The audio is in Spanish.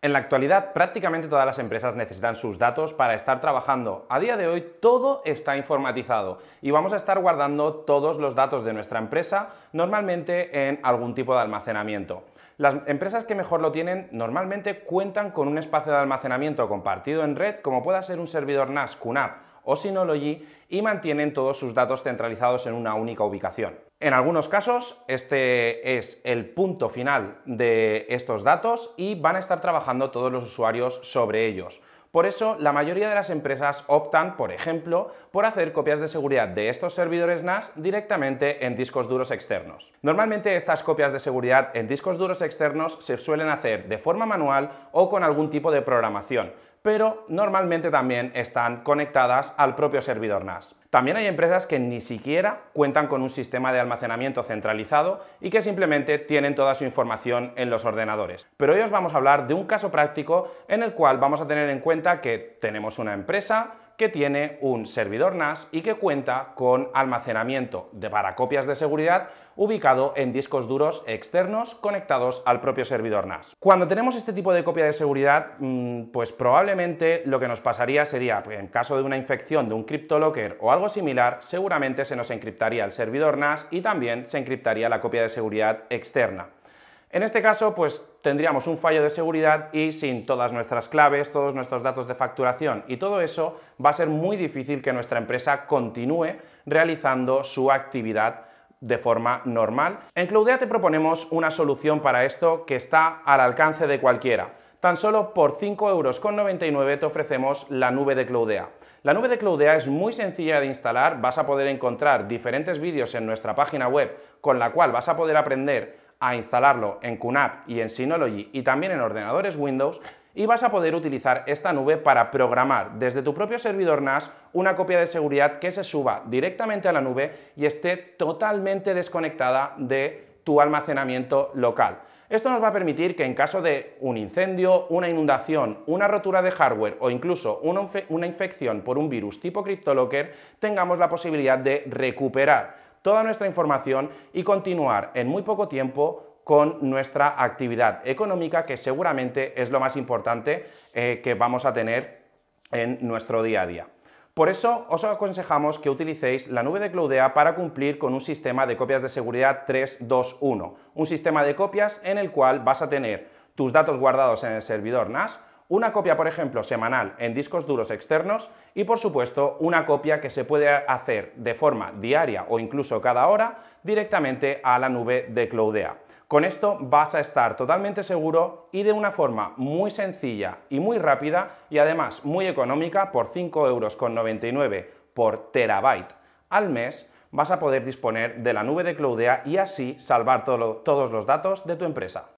En la actualidad, prácticamente todas las empresas necesitan sus datos para estar trabajando. A día de hoy, todo está informatizado y vamos a estar guardando todos los datos de nuestra empresa, normalmente en algún tipo de almacenamiento. Las empresas que mejor lo tienen normalmente cuentan con un espacio de almacenamiento compartido en red, como pueda ser un servidor NAS QNAP o Synology y mantienen todos sus datos centralizados en una única ubicación. En algunos casos, este es el punto final de estos datos y van a estar trabajando todos los usuarios sobre ellos. Por eso, la mayoría de las empresas optan, por ejemplo, por hacer copias de seguridad de estos servidores NAS directamente en discos duros externos. Normalmente estas copias de seguridad en discos duros externos se suelen hacer de forma manual o con algún tipo de programación, pero normalmente también están conectadas al propio servidor NAS. También hay empresas que ni siquiera cuentan con un sistema de almacenamiento centralizado y que simplemente tienen toda su información en los ordenadores. Pero hoy os vamos a hablar de un caso práctico en el cual vamos a tener en cuenta que tenemos una empresa, que tiene un servidor NAS y que cuenta con almacenamiento de para copias de seguridad ubicado en discos duros externos conectados al propio servidor NAS. Cuando tenemos este tipo de copia de seguridad, mm, pues probablemente lo que nos pasaría sería, pues, en caso de una infección de un CryptoLocker o algo similar, seguramente se nos encriptaría el servidor NAS y también se encriptaría la copia de seguridad externa. En este caso, pues tendríamos un fallo de seguridad y sin todas nuestras claves, todos nuestros datos de facturación y todo eso, va a ser muy difícil que nuestra empresa continúe realizando su actividad de forma normal. En Cloudea te proponemos una solución para esto que está al alcance de cualquiera. Tan solo por 5,99 euros te ofrecemos la nube de Cloudea. La nube de Cloudea es muy sencilla de instalar, vas a poder encontrar diferentes vídeos en nuestra página web con la cual vas a poder aprender a instalarlo en QNAP y en Synology y también en ordenadores Windows y vas a poder utilizar esta nube para programar desde tu propio servidor NAS una copia de seguridad que se suba directamente a la nube y esté totalmente desconectada de tu almacenamiento local. Esto nos va a permitir que en caso de un incendio, una inundación, una rotura de hardware o incluso una, infección por un virus tipo CryptoLocker, tengamos la posibilidad de recuperar toda nuestra información y continuar en muy poco tiempo con nuestra actividad económica, que seguramente es lo más importante eh, que vamos a tener en nuestro día a día. Por eso os aconsejamos que utilicéis la nube de Cloudea para cumplir con un sistema de copias de seguridad 321, un sistema de copias en el cual vas a tener tus datos guardados en el servidor NAS, una copia, por ejemplo, semanal en discos duros externos y, por supuesto, una copia que se puede hacer de forma diaria o incluso cada hora directamente a la nube de Cloudea. Con esto vas a estar totalmente seguro y de una forma muy sencilla y muy rápida y además muy económica por 5,99 euros por terabyte al mes vas a poder disponer de la nube de Cloudea y así salvar todos los datos de tu empresa.